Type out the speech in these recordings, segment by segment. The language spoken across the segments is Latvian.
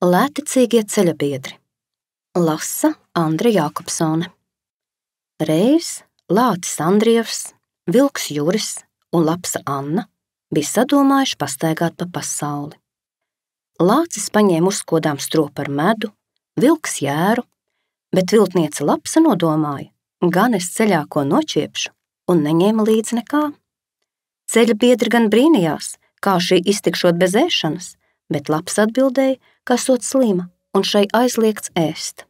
Lēticīgie ceļabiedri Lasa Andra Jākopsone Reiz Lācis Andrievs, Vilks Juris un Lapsa Anna bija sadomājuši pastaigāt pa pasauli. Lācis paņēma uzskodām stropu ar medu, Vilks jēru, bet viltniece Lapsa nodomāja, gan es ceļā ko nočiepšu un neņēma līdzi nekā. Ceļabiedri gan brīnījās, kā šī iztikšot bez ēšanas, bet Lapsa atbildēja, kasot slima un šai aizliegts ēst.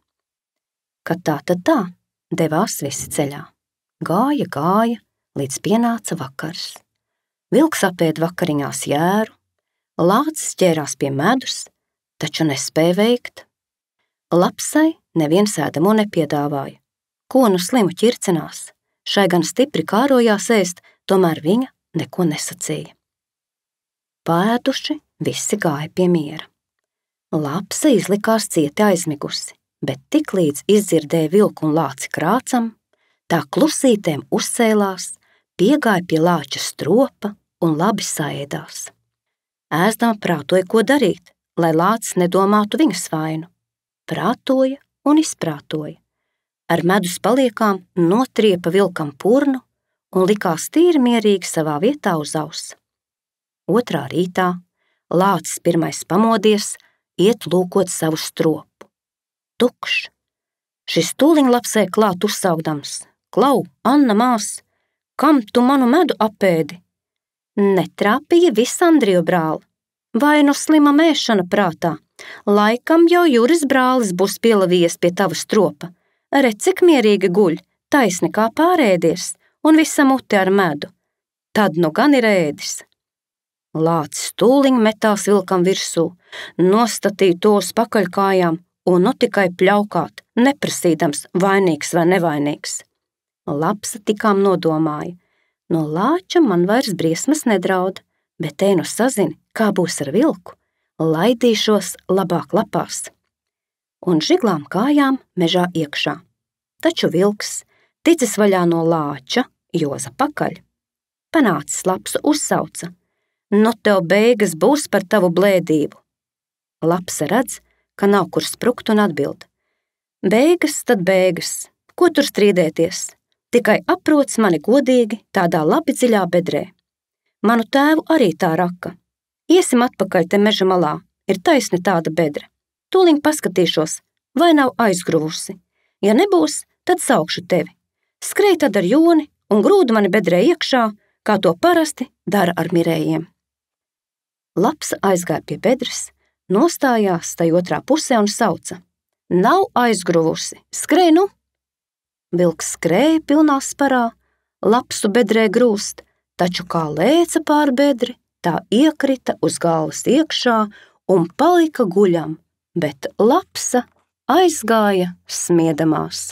Kad tā tad tā, devās visi ceļā. Gāja, gāja, līdz pienāca vakars. Vilks apēd vakariņās jēru, lācis ķērās pie medus, taču nespēja veikt. Lapsai neviens ēdamo nepiedāvāja. Ko nu slimu ķircinās, šai gan stipri kārojās ēst, tomēr viņa neko nesacīja. Pēduši visi gāja pie miera. Lapsa izlikās cieti aizmigusi, bet tiklīdz izdzirdēja vilku un lāci krācam, tā klusītēm uzcēlās, piegāja pie lāča stropa un labi saēdās. Ēzdām prātoja, ko darīt, lai lācis nedomātu viņas vainu. Prātoja un izprātoja. Ar medus paliekām notriepa vilkam purnu un likās tīri mierīgi savā vietā uz auss. Otrā rītā lācis pirmais pamodies – iet lūkot savu stropu. Tukšs. Šis tūliņ lapsē klāt uzsaugdams. Klau, Anna mās, kam tu manu medu apēdi? Netrāpīja viss Andriju brāli. Vai nu slima mēšana prātā? Laikam jau Juris brālis būs pielavies pie tava stropa. Redz, cik mierīgi guļ, taisni kā pārēdies, un visa mute ar medu. Tad nu gan ir ēdis. Lācis stūliņ metās vilkam virsū, nostatīja to uz pakaļkājām un nu tikai pļaukāt, neprasīdams vainīgs vai nevainīgs. Lapsa tikām nodomāja, no nu, lāča man vairs briesmas nedraud, bet te nu sazini, kā būs ar vilku, laidīšos labāk lapās. Un žiglām kājām mežā iekšā. Taču vilks ticis vaļā no lāča, joza pakaļ. Panācis lapsu uzsauca – nu tev beigas būs par tavu blēdību. Lapsa redz, ka nav kur sprukt un atbild. Beigas tad beigas, ko tur strīdēties? Tikai aprots mani godīgi tādā labi dziļā bedrē. Manu tēvu arī tā raka. Iesim atpakaļ te meža malā, ir taisni tāda bedra. Tūlīt paskatīšos, vai nav aizgruvusi. Ja nebūs, tad saukšu tevi. Skrēj tad ar joni un grūdi mani bedrē iekšā, kā to parasti dara ar mirējiem. Lapsa aizgāja pie bedres, nostājās tai otrā pusē un sauca: Nav aizgruvusi, skrēj nu! Vilks skrēja pilnā sparā, lapsu bedrē grūst, taču kā lēca pār bedri, tā iekrita uz galvas iekšā un palika guļam, bet lapsa aizgāja smiedamās.